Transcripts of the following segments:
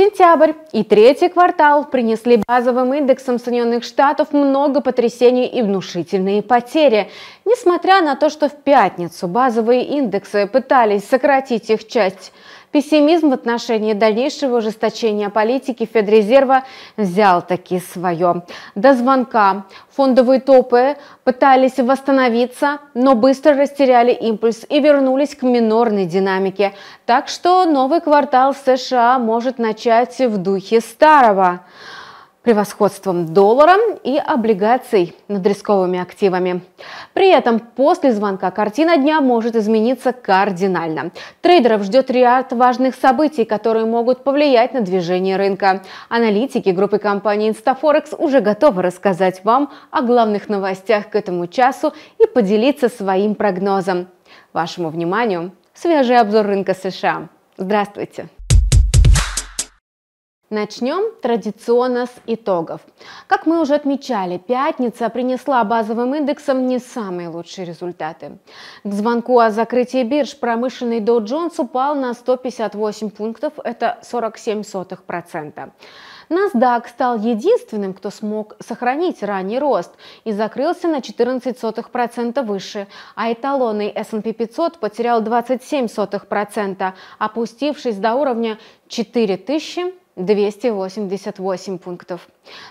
Сентябрь и третий квартал принесли базовым индексам Соединенных Штатов много потрясений и внушительные потери. Несмотря на то, что в пятницу базовые индексы пытались сократить их часть Пессимизм в отношении дальнейшего ужесточения политики Федрезерва взял таки свое. До звонка фондовые топы пытались восстановиться, но быстро растеряли импульс и вернулись к минорной динамике. Так что новый квартал США может начать в духе старого превосходством доллара и облигаций над рисковыми активами. При этом после звонка картина дня может измениться кардинально. Трейдеров ждет ряд важных событий, которые могут повлиять на движение рынка. Аналитики группы компании Instaforex уже готовы рассказать вам о главных новостях к этому часу и поделиться своим прогнозом. Вашему вниманию свежий обзор рынка США. Здравствуйте! Начнем традиционно с итогов. Как мы уже отмечали, пятница принесла базовым индексам не самые лучшие результаты. К звонку о закрытии бирж промышленный Dow Jones упал на 158 пунктов, это 47%. NASDAQ стал единственным, кто смог сохранить ранний рост и закрылся на 14% выше, а эталонный S&P 500 потерял 27%, опустившись до уровня 4000 288 пунктов.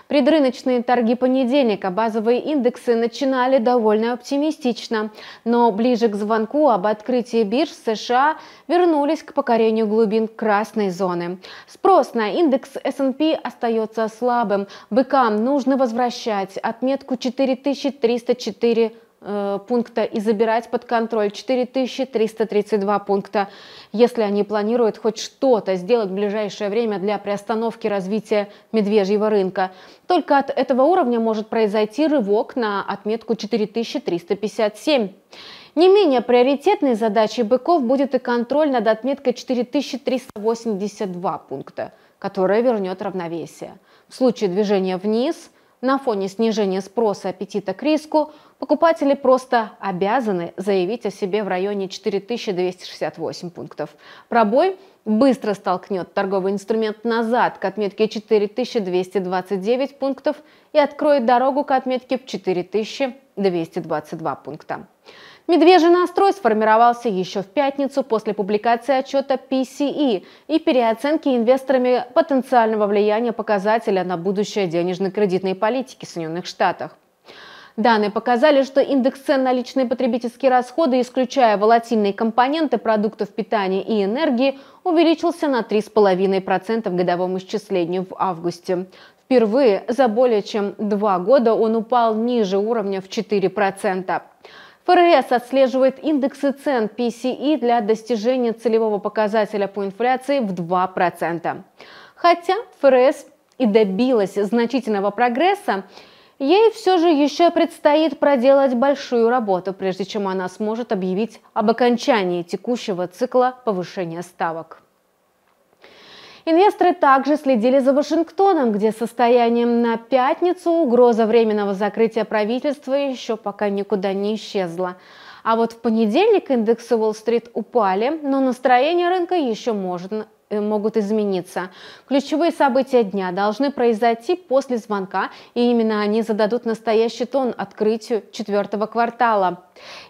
Предрыночные торги понедельника базовые индексы начинали довольно оптимистично, но ближе к звонку об открытии бирж США вернулись к покорению глубин красной зоны. Спрос на индекс S&P остается слабым. Быкам нужно возвращать отметку 4304 Э, пункта и забирать под контроль 4332 пункта. Если они планируют хоть что-то сделать в ближайшее время для приостановки развития медвежьего рынка, только от этого уровня может произойти рывок на отметку 4357. Не менее приоритетной задачей быков будет и контроль над отметкой 4382 пункта, которая вернет равновесие. В случае движения вниз – на фоне снижения спроса аппетита к риску покупатели просто обязаны заявить о себе в районе 4268 пунктов. Пробой быстро столкнет торговый инструмент назад к отметке 4229 пунктов и откроет дорогу к отметке в 4222 пункта. Медвежий настрой сформировался еще в пятницу после публикации отчета PCE и переоценки инвесторами потенциального влияния показателя на будущее денежно-кредитной политики в Соединенных Штатах. Данные показали, что индекс цен на личные потребительские расходы, исключая волатильные компоненты продуктов питания и энергии, увеличился на 3,5% в годовом исчислении в августе. Впервые за более чем два года он упал ниже уровня в 4%. ФРС отслеживает индексы цен PCE для достижения целевого показателя по инфляции в 2%. Хотя ФРС и добилась значительного прогресса, Ей все же еще предстоит проделать большую работу, прежде чем она сможет объявить об окончании текущего цикла повышения ставок. Инвесторы также следили за Вашингтоном, где состоянием на пятницу угроза временного закрытия правительства еще пока никуда не исчезла. А вот в понедельник индексы Уолл-стрит упали, но настроение рынка еще можно э, могут измениться. Ключевые события дня должны произойти после звонка, и именно они зададут настоящий тон открытию четвертого квартала.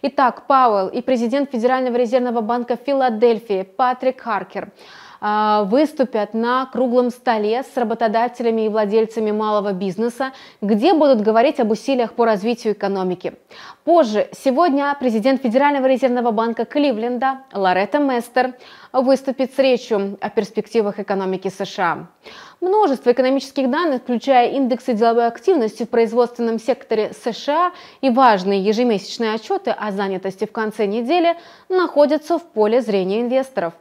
Итак, Пауэлл и президент Федерального резервного банка Филадельфии Патрик Харкер – а, выступят на круглом столе с работодателями и владельцами малого бизнеса, где будут говорить об усилиях по развитию экономики. Позже, сегодня, президент Федерального резервного банка Кливленда Лоретта Местер выступит с речью о перспективах экономики США. Множество экономических данных, включая индексы деловой активности в производственном секторе США и важные ежемесячные отчеты о занятости в конце недели, находятся в поле зрения инвесторов.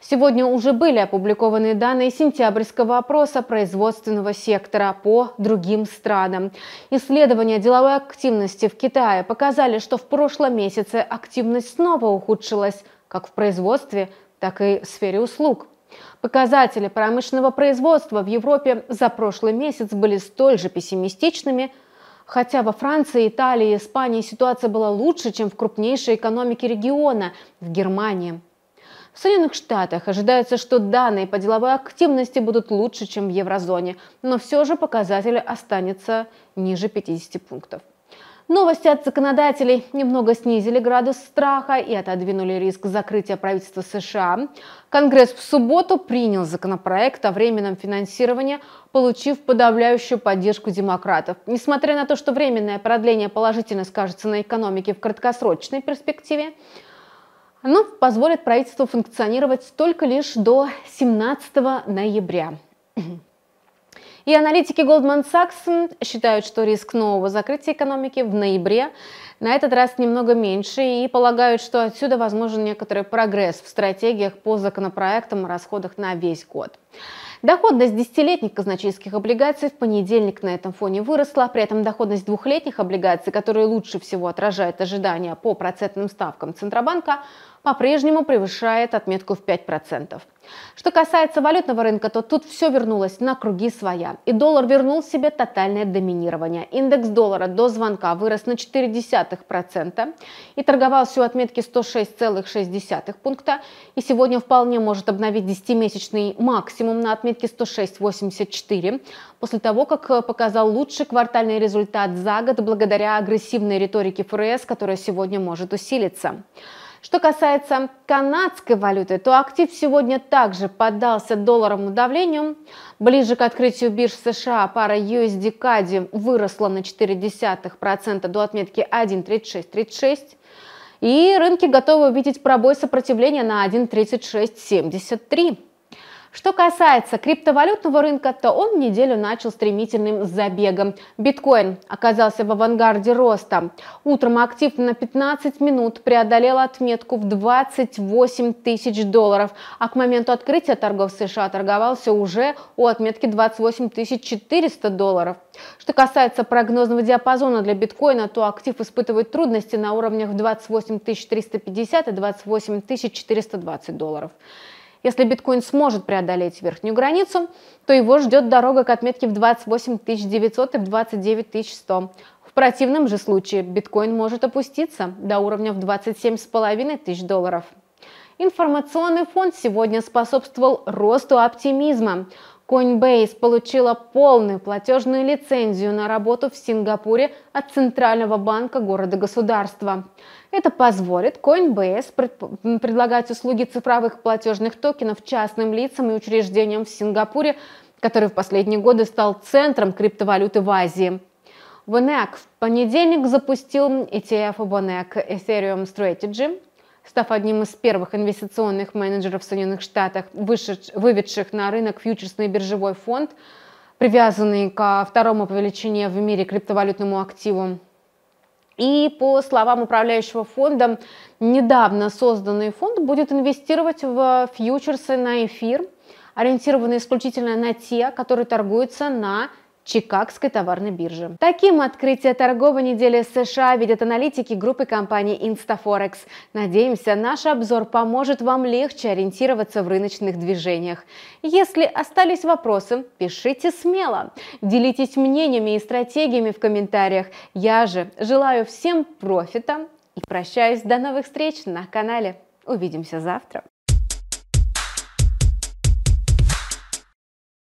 Сегодня уже были опубликованы данные сентябрьского опроса производственного сектора по другим странам. Исследования деловой активности в Китае показали, что в прошлом месяце активность снова ухудшилась как в производстве, так и в сфере услуг. Показатели промышленного производства в Европе за прошлый месяц были столь же пессимистичными, хотя во Франции, Италии и Испании ситуация была лучше, чем в крупнейшей экономике региона – в Германии. В Соединенных Штатах ожидается, что данные по деловой активности будут лучше, чем в еврозоне, но все же показатель останется ниже 50 пунктов. Новости от законодателей немного снизили градус страха и отодвинули риск закрытия правительства США. Конгресс в субботу принял законопроект о временном финансировании, получив подавляющую поддержку демократов. Несмотря на то, что временное продление положительно скажется на экономике в краткосрочной перспективе, оно позволит правительству функционировать только лишь до 17 ноября. И аналитики Goldman Sachs считают, что риск нового закрытия экономики в ноябре на этот раз немного меньше и полагают, что отсюда возможен некоторый прогресс в стратегиях по законопроектам о расходах на весь год. Доходность десятилетних казначейских облигаций в понедельник на этом фоне выросла, при этом доходность двухлетних облигаций, которые лучше всего отражают ожидания по процентным ставкам Центробанка, по-прежнему превышает отметку в 5%. Что касается валютного рынка, то тут все вернулось на круги своя. И доллар вернул себе тотальное доминирование. Индекс доллара до звонка вырос на 0,4% и торговался у отметки 106,6 пункта. И сегодня вполне может обновить 10-месячный максимум на отметке 106,84 после того, как показал лучший квартальный результат за год благодаря агрессивной риторике ФРС, которая сегодня может усилиться. Что касается канадской валюты, то актив сегодня также поддался долларовому давлению. Ближе к открытию бирж США пара USD CAD выросла на 0,4% до отметки 1.3636. И рынки готовы увидеть пробой сопротивления на 1.3673. Что касается криптовалютного рынка, то он неделю начал стремительным забегом. Биткоин оказался в авангарде роста. Утром актив на 15 минут преодолел отметку в 28 тысяч долларов, а к моменту открытия торгов США торговался уже у отметки 28 400 долларов. Что касается прогнозного диапазона для биткоина, то актив испытывает трудности на уровнях в 28 350 и 28 420 долларов. Если биткоин сможет преодолеть верхнюю границу, то его ждет дорога к отметке в 28 900 и в 29 100. В противном же случае биткоин может опуститься до уровня в 27,5 тысяч долларов. Информационный фонд сегодня способствовал росту оптимизма. Coinbase получила полную платежную лицензию на работу в Сингапуре от Центрального банка города-государства. Это позволит Coinbase предлагать услуги цифровых платежных токенов частным лицам и учреждениям в Сингапуре, который в последние годы стал центром криптовалюты в Азии. Вонек в понедельник запустил ETF Вонек Ethereum Strategy, став одним из первых инвестиционных менеджеров в Соединенных Штатах, выведших на рынок фьючерсный биржевой фонд, привязанный ко второму по величине в мире криптовалютному активу. И по словам управляющего фонда, недавно созданный фонд будет инвестировать в фьючерсы на эфир, ориентированные исключительно на те, которые торгуются на Чикагской товарной бирже. Таким открытие торговой недели США видят аналитики группы компаний Instaforex. Надеемся, наш обзор поможет вам легче ориентироваться в рыночных движениях. Если остались вопросы, пишите смело. Делитесь мнениями и стратегиями в комментариях. Я же желаю всем профита и прощаюсь до новых встреч на канале. Увидимся завтра.